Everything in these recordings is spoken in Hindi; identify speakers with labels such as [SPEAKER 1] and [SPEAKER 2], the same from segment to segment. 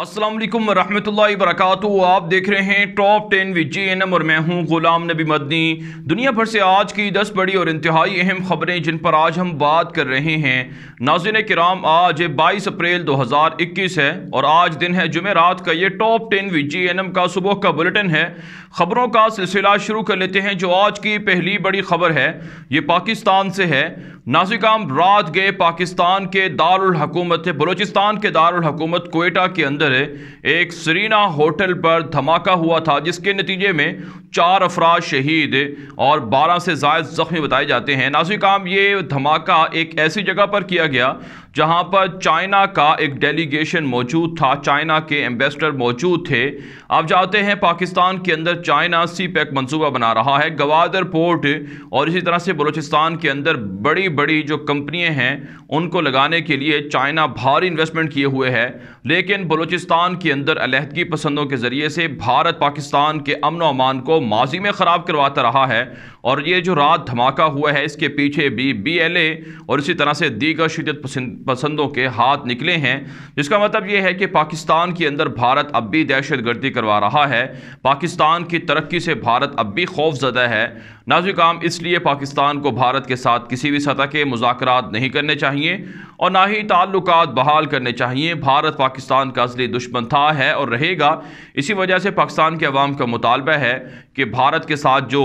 [SPEAKER 1] असलम वरहमल वरक आप देख रहे हैं top ten with J N M और मैं हूँ गुलाम नबी मदनी दुनिया भर से आज की दस बड़ी और इंतहाई अहम खबरें जिन पर आज हम बात कर रहे हैं नाजिन कराम आज बाईस अप्रैल दो हज़ार इक्कीस है और आज दिन है जुमेरात का ये top ten with J N M का सुबह का बुलेटिन है खबरों का सिलसिला शुरू कर लेते हैं जो आज की पहली बड़ी खबर है ये पाकिस्तान से है नाजिकाम रात गए पाकिस्तान के दारुल हकूमत के दारुल हकूमत कोयटा के अंदर एक सरीना होटल पर धमाका हुआ था जिसके नतीजे में चार अफराज शहीद और बारह से जायद जख्मी बताए जाते हैं नाजिकाम ये धमाका एक ऐसी जगह पर किया गया जहां पर चाइना का एक डेलीगेशन मौजूद था चाइना के एम्बेसडर मौजूद थे आप जानते हैं पाकिस्तान के अंदर चाइना सी पैक मनसूबा बना रहा है गवादर पोर्ट और इसी तरह से बलूचिस्तान के अंदर बड़ी बड़ी जो कंपनियां हैं उनको लगाने के लिए चाइना भारी इन्वेस्टमेंट किए हुए है लेकिन बलूचिस्तान के अंदर अलहदगी पसंदों के ज़रिए से भारत पाकिस्तान के अमन अमान को माजी में ख़राब करवाता रहा है और ये जो रात धमाका हुआ है इसके पीछे भी बीएलए और इसी तरह से दीगर शदत पसंद, पसंदों के हाथ निकले हैं जिसका मतलब ये है कि पाकिस्तान के अंदर भारत अब भी दहशत गर्दी करवा रहा है पाकिस्तान की तरक्की से भारत अब भी खौफजदा है नाजुकाम इसलिए पाकिस्तान को भारत के साथ किसी भी सतह के मुजाकर नहीं करने चाहिए और ना ही ताल्लुक बहाल करने चाहिए भारत पाकिस्तान का असली दुश्मन था है और रहेगा इसी वजह से पाकिस्तान के अवाम का मुतालबा है कि भारत के साथ जो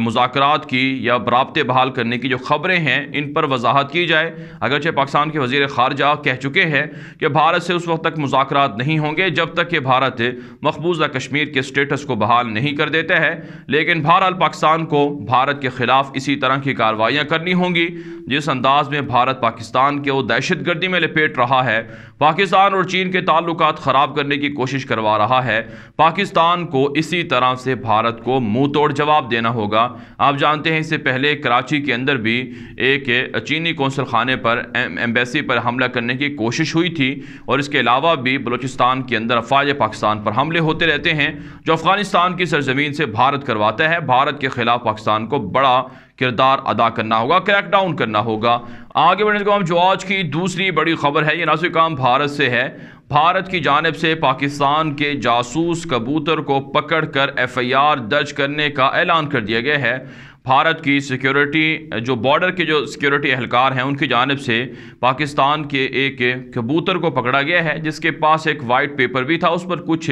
[SPEAKER 1] मुजा मुजाकरात की या रबते बहाल करने की जो ख़बरें हैं इन पर वजाहत की जाए अगरचे पाकिस्तान के वजीर खारजा कह चुके हैं कि भारत से उस वक्त तक मुजात नहीं होंगे जब तक कि भारत मकबूजा कश्मीर के स्टेटस को बहाल नहीं कर देता है लेकिन बहरहाल पाकिस्तान को भारत के ख़िलाफ़ इसी तरह की कार्रवाइयाँ करनी होंगी जिस अंदाज में भारत पाकिस्तान के वो दहशत गर्दी में लपेट रहा है पाकिस्तान और चीन के ताल्लुक ख़राब करने की कोशिश करवा रहा है पाकिस्तान को इसी तरह से भारत को मुंह तोड़ जवाब देना होगा आप जानते हैं इससे पहले कराची के अंदर भी एक चीनी कौंसल खाने पर एम्बेसी पर हमला करने की कोशिश हुई थी और इसके अलावा भी बलूचिस्तान के अंदर अफवाज पाकिस्तान पर हमले होते रहते हैं जो अफ़गानिस्तान की सरजमीन से भारत करवाता है भारत के ख़िलाफ़ पाकिस्तान को बड़ा किरदार अदा करना होगा क्रैक डाउन करना होगा आगे बढ़ने को हम जो आज की दूसरी बड़ी खबर है ये नासिक काम भारत से है भारत की जानब से पाकिस्तान के जासूस कबूतर को पकड़ कर एफ आई आर दर्ज करने का ऐलान कर दिया गया है भारत की सिक्योरिटी जो बॉर्डर के जो सिक्योरिटी एहलकार हैं उनकी जानब से पाकिस्तान के एक कबूतर को पकड़ा गया है जिसके पास एक वाइट पेपर भी था उस पर कुछ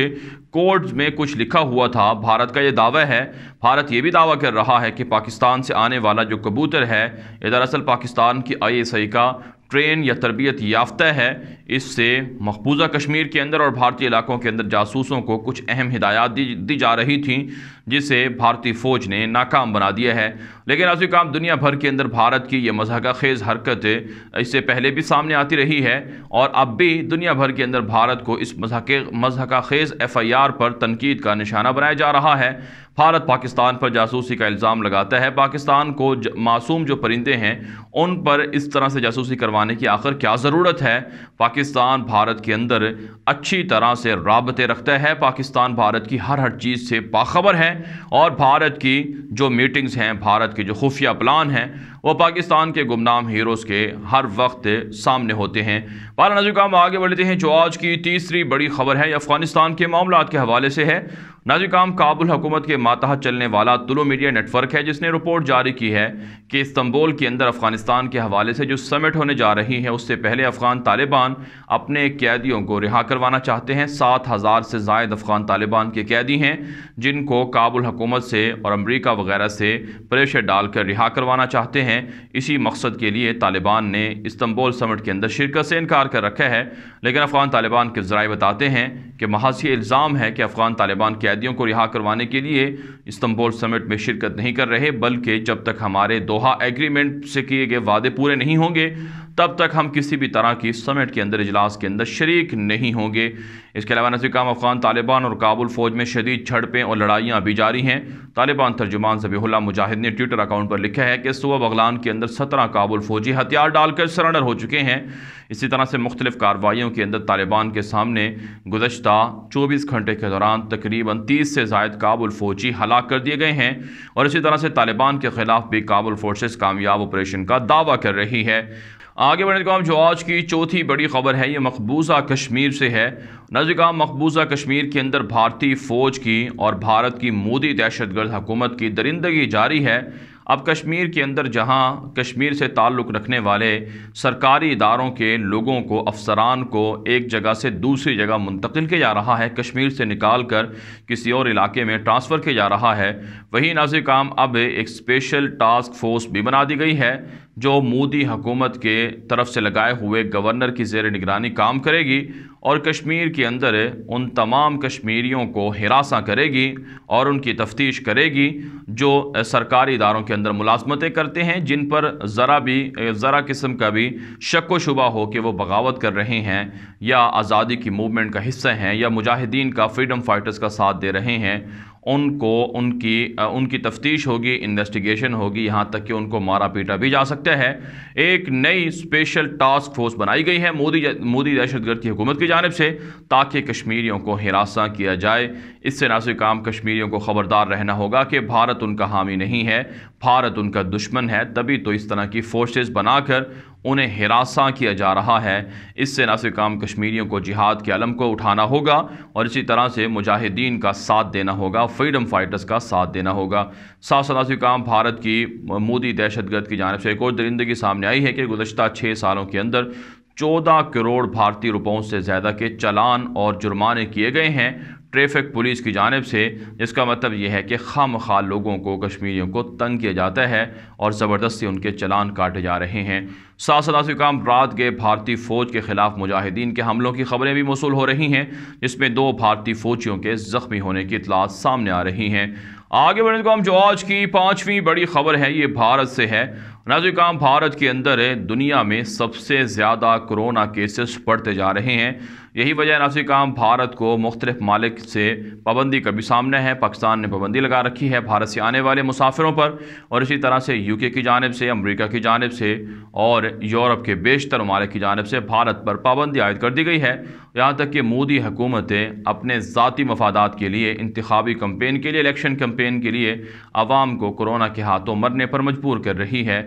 [SPEAKER 1] कोड्स में कुछ लिखा हुआ था भारत का ये दावा है भारत ये भी दावा कर रहा है कि पाकिस्तान से आने वाला जो कबूतर है ये दरअसल पाकिस्तान की आई का ट्रेन या तरबियत याफ्ता है इससे मकबूजा कश्मीर के अंदर और भारतीय इलाकों के अंदर जासूसों को कुछ अहम हिदायत दी, दी जा रही थी जिसे भारतीय फ़ौज ने नाकाम बना दिया है लेकिन आज काम दुनिया भर के अंदर भारत की यह मजहका खेज हरकत इससे पहले भी सामने आती रही है और अब भी दुनिया भर के अंदर भारत को इस मजहके मजहका खेज एफ आई आर पर तनकीद का निशाना बनाया जा रहा है भारत पाकिस्तान पर जासूसी का इल्ज़ाम लगाता है पाकिस्तान को ज, मासूम जो परिंदे हैं उन पर इस तरह से जासूसी करवाने की आखिर क्या ज़रूरत है पाकिस्तान भारत के अंदर अच्छी तरह से रबते रखता है पाकिस्तान भारत की हर हर चीज़ से बाखबर है और भारत की जो मीटिंग्स हैं भारत के जो खुफिया प्लान हैं वो पाकिस्तान के गुमनाम हीरोज़ के हर वक्त सामने होते हैं बारा नजर का हम आगे बढ़ते हैं जो आज की तीसरी बड़ी खबर है अफ़गानिस्तान के मामला के हवाले से है नाजिकाम काबुल हुकूमत के मातह चलने वाला तुलो मीडिया नेटवर्क है जिसने रिपोर्ट जारी की है कि इस्तंबुल के अंदर अफगानिस्तान के हवाले से जो समिट होने जा रही है उससे पहले अफगान तालिबान अपने कैदियों को रिहा करवाना चाहते हैं सात हज़ार से जायद अफगान तालिबान के कैदी हैं जिनको काबुल हुकूमत से और अमरीका वगैरह से प्रेशर डालकर रिहा करवाना चाहते हैं इसी मकसद के लिए तालिबान ने इस्तंबुल समिट के अंदर शिरकत से इनकार कर रखा है लेकिन अफगान तालिबान के जराए बताते हैं कि महासी इल्ज़ाम है कि अफगान तालिबान कैद कैदियों को रिहा करवाने के लिए इस्तंबोल समिट में शिरकत नहीं कर रहे बल्कि जब तक हमारे दोहा एग्रीमेंट से किए गए वादे पूरे नहीं होंगे तब तक हम किसी भी तरह की समिट के अंदर इजलास के अंदर शरीक नहीं होंगे इसके अलावा नजर काम अफगान तालिबान और काबुल फौज में शदीद झड़पें और लड़ाइयाँ भी जारी हैं तालिबान तर्जुमान जबीला मुजाहिद ने ट्विटर अकाउंट पर लिखा है कि सुबह बगलान के अंदर सत्रह काबुल फौजी हथियार डालकर सरेंडर हो चुके हैं इसी तरह से मुख्तलिफ कार्रवाइयों के अंदर तालिबान के सामने गुजशत चौबीस घंटे के दौरान तकरीबन तीस से जायद काबुल फौजी हलाक कर दिए गए हैं और इसी तरह से तालिबान के खिलाफ भी काबुल फोर्सेस कामयाब ऑपरेशन का दावा कर रही है आगे बढ़ने का जो आज की चौथी बड़ी खबर है ये मकबूजा कश्मीर से है नजकाम मकबूजा कश्मीर के अंदर भारतीय फ़ौज की और भारत की मोदी दहशतगर्द हुकूमत की दरिंदगी जारी है अब कश्मीर के अंदर जहां कश्मीर से ताल्लुक़ रखने वाले सरकारी इदारों के लोगों को अफसरान को एक जगह से दूसरी जगह मुंतकिल किया जा रहा है कश्मीर से निकाल कर किसी और इलाके में ट्रांसफ़र किया जा रहा है वहीं नाजिक काम अब एक स्पेशल टास्क फोर्स भी बना दी गई है जो मोदी हुकूमत के तरफ से लगाए हुए गवर्नर की जेर निगरानी काम करेगी और कश्मीर के अंदर उन तमाम कश्मीरियों को हिरासा करेगी और उनकी तफ्तीश करेगी जो सरकारी इदारों के अंदर मुलाजमतें करते हैं जिन पर ज़रा भी ज़रा किस्म का भी शक व शुबा हो कि वो बगावत कर रहे हैं या आज़ादी की मूवमेंट का हिस्सा हैं या मुजाहिदीन का फ्रीडम फाइटर्स का साथ दे रहे हैं उनको उनकी उनकी तफ्तीश होगी इन्वेस्टिगेशन होगी यहाँ तक कि उनको मारा पीटा भी जा सकता है एक नई स्पेशल टास्क फोर्स बनाई गई है मोदी मोदी दहशतगर्द की हुकूमत की जानब से ताकि कश्मीरियों को हिरासा किया जाए इससे ना सिर्फ काम कश्मीरियों को ख़बरदार रहना होगा कि भारत उनका हामी नहीं है भारत उनका दुश्मन है तभी तो इस तरह की फोर्सेज बनाकर उन्हें हिरासा किया जा रहा है इससे न सिर्फ काम कश्मीरियों को जिहाद के अलम को उठाना होगा और इसी तरह से मुजाहिदीन का साथ देना होगा फ्रीडम फाइटर्स का साथ देना होगा साथ साथ काम भारत की मोदी दहशत गर्द की जानब से एक और दरिंदगी सामने आई है कि गुजशत छः सालों के अंदर चौदह करोड़ भारतीय रुपयों से ज़्यादा के चलान और जुर्माने किए गए हैं ट्रैफिक पुलिस की जानब से इसका मतलब यह है कि खाम खा लोगों को कश्मीरियों को तंग किया जाता है और ज़बरदस्ती उनके चलान काटे जा रहे हैं साथ साथ काम रात गए भारतीय फ़ौज के ख़िलाफ़ मुजाहिदीन के हमलों की खबरें भी मौसू हो रही हैं जिसमें दो भारतीय फ़ौजियों के ज़ख्मी होने की इतलात सामने आ रही हैं आगे बढ़ने को हम जो आज की पाँचवीं बड़ी खबर है ये भारत से है काम भारत के अंदर दुनिया में सबसे ज़्यादा कोरोना केसेस बढ़ते जा रहे हैं यही वजह काम भारत को मुख्तलिफ मालिक से पाबंदी का भी सामना है पाकिस्तान ने पाबंदी लगा रखी है भारत से आने वाले मुसाफिरों पर और इसी तरह से यू के की जानब से अमरीका की जानब से और यूरोप के बेशतर ममालिक की जानब से भारत पर पाबंदी आयद कर दी गई है यहाँ तक कि मोदी हुकूमतें अपने ज़ाती मफादात के लिए इंतबी कम्पेन के लिए इलेक्शन कम्पेन के लिए आवाम को कोरोना के हाथों मरने पर मजबूर कर रही है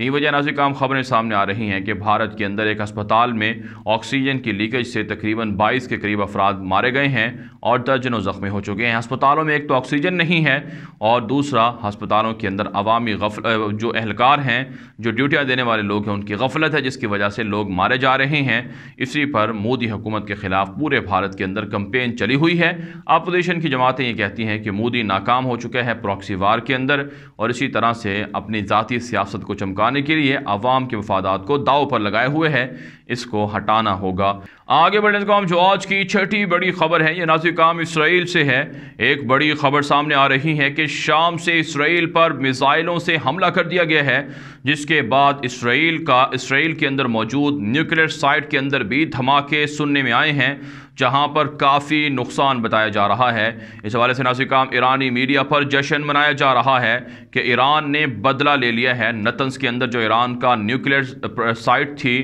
[SPEAKER 1] यही वजह नाजिक आम खबरें सामने आ रही हैं कि भारत के अंदर एक अस्पताल में ऑक्सीजन की लीकेज से तकरीबन 22 के करीब अफराद मारे गए हैं और दर्जनों ज़ख्मी हो चुके हैं अस्पतालों में एक तो ऑक्सीजन नहीं है और दूसरा अस्पतालों के अंदर अवामी गफल जो एहलकार हैं जो ड्यूटियाँ देने वाले लोग हैं उनकी गफलत है जिसकी वजह से लोग मारे जा रहे हैं इसी पर मोदी हुकूमत के ख़िलाफ़ पूरे भारत के अंदर कंपेन चली हुई है अपोजिशन की जमातें ये कहती हैं कि मोदी नाकाम हो चुका है प्रॉक्सी वार के अंदर और इसी तरह से अपनी ज़ाती सियासत को चमका बढ़ाने के लिए आवाम के मफादात को दाव पर लगाए हुए है इसको हटाना होगा आगे बढ़ने का जो आज की छठी बड़ी खबर है ये नाजिक काम इसराइल से है एक बड़ी खबर सामने आ रही है कि शाम से इसराइल पर मिसाइलों से हमला कर दिया गया है जिसके बाद इसराइल का इसराइल के अंदर मौजूद न्यूक्लियर साइट के अंदर भी धमाके सुनने में आए हैं जहाँ पर काफ़ी नुकसान बताया जा रहा है इस हवाले से नासिक काम ईरानी मीडिया पर जश्न मनाया जा रहा है कि ईरान ने बदला ले लिया है नतंस के अंदर जो ईरान का न्यूक्लियर साइट थी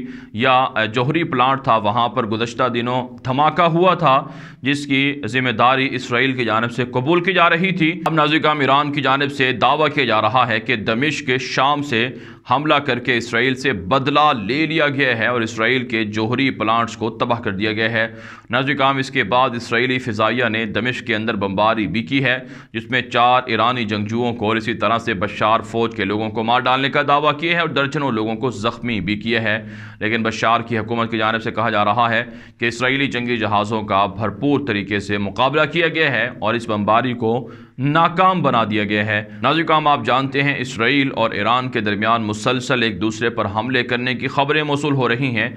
[SPEAKER 1] या जौहरी प्लांट था वहाँ पर गुजशत दिनों धमाका हुआ था जिसकी जिम्मेदारी इसराइल की जानब से कबूल की जा रही थी अब नाजिकाम ईरान की जानब से दावा किया जा रहा है कि दमिश के शाम से हमला करके इसराइल से बदला ले लिया गया है और इसराइल के जोहरी प्लांट्स को तबाह कर दिया गया है नजरिकाम इसके बाद इसराइली फ़िज़ाइया ने दमिश के अंदर बम्बारी भी की है जिसमें चार ईरानी जंगजुओं को और इसी तरह से बशार फ़ौज के लोगों को मार डालने का दावा किया है और दर्जनों लोगों को ज़ख्मी भी किया है लेकिन बशार की हुकूमत की जानब से कहा जा रहा है कि इसराइली जंगी जहाज़ों का भरपूर तरीके से मुकाबला किया गया है और इस बम्बारी को नाकाम बना दिया गया है नाजुकाम आप जानते हैं इसराइल और ईरान के दरमियान मुसलसल एक दूसरे पर हमले करने की खबरें मौसू हो रही हैं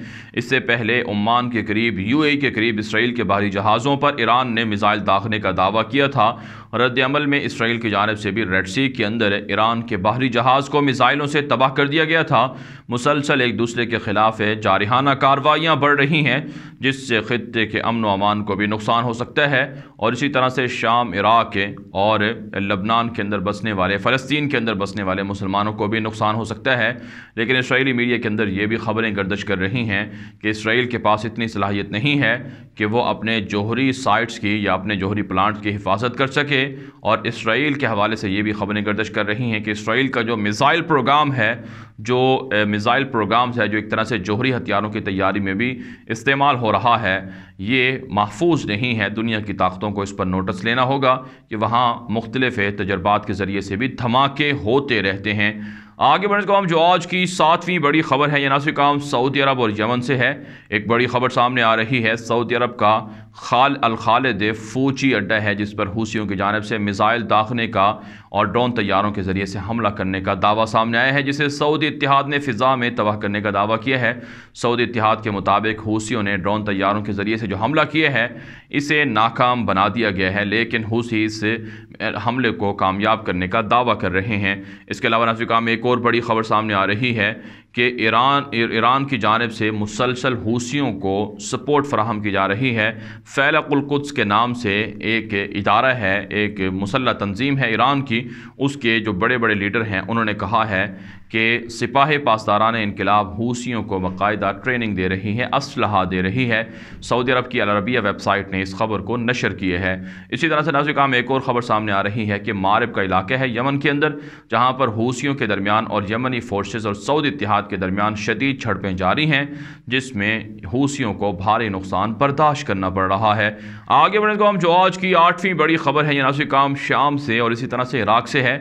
[SPEAKER 1] इससे पहले ओमान के करीब ए के करीब इसराइल के बाहरी जहाज़ों पर ईरान ने मिज़ाइल दाखने का दावा किया था रद्दमल में इसराइल की जानब से भी रेड सी के अंदर ईरान के बाहरी जहाज़ को मिज़ाइलों से तबाह कर दिया गया था मुसलसल एक दूसरे के खिलाफ जारहाना कार्रवाइयाँ बढ़ रही हैं जिससे खत्े के अमन अमान को भी नुकसान हो सकता है और इसी तरह से शाम इराक और और लबनान के अंदर बसने वाले फ़लस्तीन के अंदर बसने वाले मुसलमानों को भी नुकसान हो सकता है लेकिन इसराइली मीडिया के अंदर ये भी खबरें गर्दश कर रही हैं कि इसराइल के पास इतनी सलाहियत नहीं है कि वो अपने जौहरी साइट्स की या अपने जौहरी प्लांट की हिफाजत कर सके और इसराइल के हवाले से ये भी खबरें गर्दश कर रही हैं कि इसराइल का जो मिज़ाइल प्रोग्राम है जो मिज़ाइल प्रोग्राम्स है जो एक तरह से जौहरी हथियारों की तैयारी में भी इस्तेमाल हो रहा है ये महफूज नहीं है दुनिया की ताकतों को इस पर नोटिस लेना होगा कि वहाँ मुख्तलिफ़ तजर्बात के ज़रिए से भी धमाके होते रहते हैं आगे बढ़ने काम जो आज की सातवीं बड़ी खबर है यह सिर्फ काम सऊदी अरब और यमन से है एक बड़ी खबर सामने आ रही है सऊदी अरब का खाल अलखालद फौजी अड्डा है जिस पर हूसियों की जानब से मिज़ाइल दाखने का और ड्रोन तैयारों के ज़रिए से हमला करने का दावा सामने आया है जिसे सऊदी इतिहाद ने फ़िज़ा में तबाह करने का दावा किया है सऊदी इतिहाद के मुताबिक हूसियों ने ड्रोन तैयारों के ज़रिए से जो हमला किया है इसे नाकाम बना दिया गया है लेकिन हूसी इस हमले को कामयाब करने का दावा कर रहे हैं इसके अलावा में एक और बड़ी खबर सामने आ रही है कि ईरान ईरान की जानब से मुसलसल हूसीियों को सपोर्ट फ्राहम की जा रही है फ़ैलकुल्कुद्स के नाम से एक इदारा है एक मुसल्ह तंजीम है ईरान की उसके जो बड़े बड़े लीडर हैं उन्होंने कहा है कि सिपाह पासदारान इनकलाब हूसीियों को बाकायदा ट्रेनिंग दे रही है असलहा दे रही है सऊदी अरब की अलरबिया वेबसाइट ने इस खबर को नशर किए है इसी तरह से नाजुक काम एक और ख़बर सामने आ रही है कि मारब का इलाका है यमन के अंदर जहाँ पर हूसीियों के दरमियान और यमनी फोर्सेज और सऊदी इतिहाद के दरमियान शदीद झड़पें जारी हैं जिसमें हूसियों को भारी नुकसान बर्दाश्त करना पड़ रहा है आगे बढ़ने को तो हम जो आज की आठवीं बड़ी खबर है यनासी काम शाम से और इसी तरह से इराक से है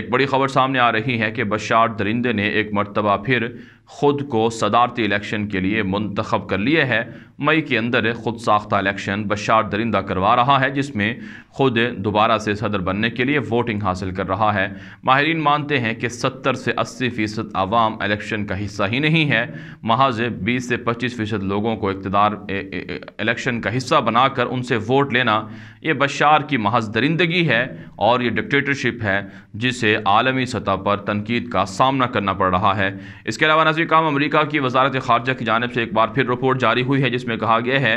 [SPEAKER 1] एक बड़ी खबर सामने आ रही है कि बशार दरिंदे ने एक मरतबा फिर ख़ुद को सदारती इलेक्शन के लिए मंतखब कर लिए है मई के अंदर ख़ुद साख्ता इलेक्शन बशार दरिंदा करवा रहा है जिसमें ख़ुद दोबारा से सदर बनने के लिए वोटिंग हासिल कर रहा है माहरीन मानते हैं कि सत्तर से अस्सी फ़ीसद आवाम इलेक्शन का हिस्सा ही नहीं है महज बीस से पच्चीस फ़ीसद लोगों को इकतदार इलेक्शन का हिस्सा बनाकर उनसे वोट लेना यह बशार की महज दरिंदगी है और ये डिक्टेटरशिप है जिसे आलमी सतह पर तनकीद का सामना करना पड़ रहा है इसके अलावा नजर काम अमरीका की वजारत खारजा की जानब से एक बार फिर रिपोर्ट जारी हुई है जिसमें कहा गया है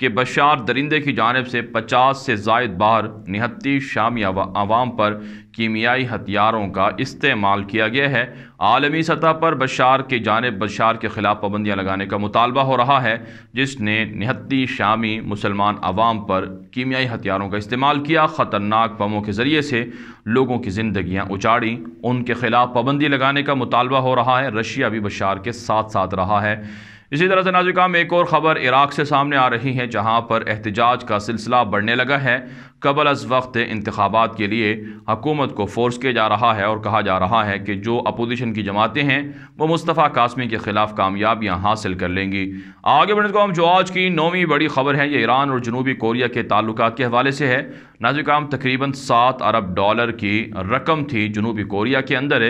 [SPEAKER 1] कि बशार दरिंदे की जानब से पचास से जायद बार निहत्ती शामिया आवाम पर कीमियाई हथियारों का इस्तेमाल किया गया है आलमी सतह पर बशार के जानब बशार के ख़िलाफ़ पाबंदियाँ लगाने का मुतालबा हो रहा है जिसने निहत्ती शामी मुसलमान आवाम पर कीमियाई हथियारों का इस्तेमाल किया ख़तरनाक बमों के ज़रिए से लोगों की ज़िंदियाँ उचाड़ी उनके ख़िलाफ़ पाबंदी लगाने का मुतालबा हो रहा है रशिया भी बशार के साथ साथ रहा है इसी तरह से में एक और ख़बर इराक़ से सामने आ रही है जहाँ पर एहतजाज का सिलसिला बढ़ने लगा है कबल अज वक्त इंतबात के लिए हकूमत को फोर्स किया जा रहा है और कहा जा रहा है कि जो अपोजिशन की जमातें हैं वो मुस्तफ़ा कासमी के ख़िलाफ़ कामयाबियाँ हासिल कर लेंगी आगे बढ़ने को हम जो आज की नौवीं बड़ी ख़बर है ये ईरान और जनूबी कोरिया के ताल्लुक के हवाले से है नाजिकाम तकरीबन सात अरब डॉलर की रकम थी जनूबी कोरिया के अंदर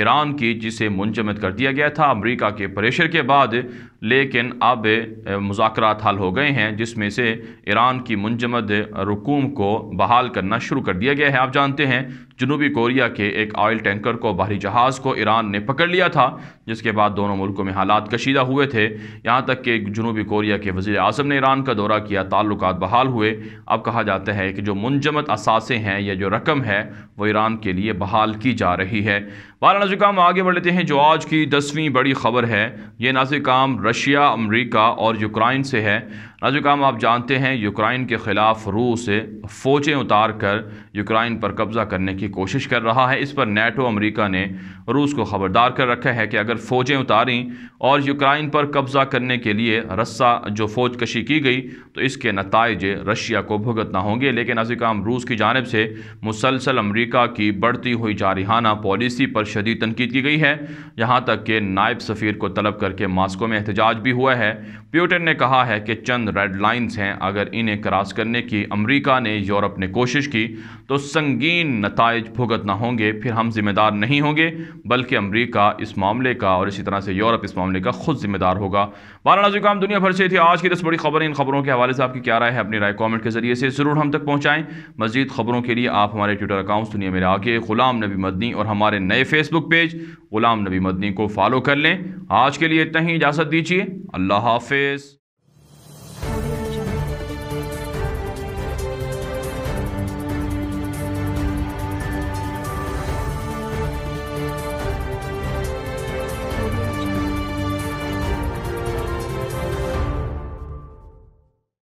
[SPEAKER 1] ईरान की जिसे मुंजमद कर दिया गया था अमरीका के प्रेशर के बाद लेकिन अब मुजाकर हल हो गए हैं जिसमें से ईरान की मुंजमद रकूम को बहाल करना शुरू कर दिया गया है आप जानते हैं जनूबी कोरिया के एक ऑयल टैंकर को बाहरी जहाज़ को ईरान ने पकड़ लिया था जिसके बाद दोनों मुल्कों में हालात कशीदा हुए थे यहाँ तक कि जनूबी कोरिया के वज़ी अजम ने ईरान का दौरा किया ताल्लुक बहाल हुए अब कहा जाता है कि जो मुंजमद असासे हैं या जो रकम है वो ईरान के लिए बहाल की जा रही है बारह नाजिक काम आगे बढ़ लेते हैं जो आज की दसवीं बड़ी खबर है ये नाजिक काम रशिया अमरीका और यूक्राइन से है नाजिक काम आप जानते हैं यूक्राइन के ख़िलाफ़ रूस फ़ौजें उतार कर यूक्राइन पर कब्ज़ा करने की कोशिश कर रहा है इस पर नेटो अमरीका ने रूस को ख़बरदार कर रखा है कि अगर फ़ौजें उतारी और यूक्राइन पर कब्ज़ा करने के लिए रस्सा जो फ़ौज कशी की गई तो इसके नतज रशिया को भुगतना होंगे लेकिन नाजिक काम रूस की जानब से मुसलसल अमरीका की बढ़ती हुई जारहाना पॉलिसी पर शदी शदीद तनकीद की गई है यहाँ तक कि नायब सफ़ीर को तलब करके मास्को में एहतजाज भी हुआ है प्यूटन ने कहा है कि चंद रेड लाइन्स हैं अगर इन्हें क्रॉस करने की अमरीका ने यूरोप ने कोशिश की तो संगीन नतज भुगतना होंगे फिर हम जिम्मेदार नहीं होंगे बल्कि अमरीका इस मामले का और इसी तरह से यूरोप इस मामले का खुद जिम्मेदार होगा मौलाना जुकाम दुनिया भर से थी आज की दस बड़ी खबरें इन खबरों के हवाले से आपकी क्या राय है अपनी राय कमेंट के जरिए से ज़रूर हम तक पहुँचाएँ मजीद खबरों के लिए आप हमारे ट्विटर अकाउंट्स दुनिया मेरे आगे गुलाम नबी मदनी और हमारे नए फेसबुक पेज गुलाम नबी मदनी को फॉलो कर लें आज के लिए इतना ही इजाज़त दीजिए अल्लाह हाफिज़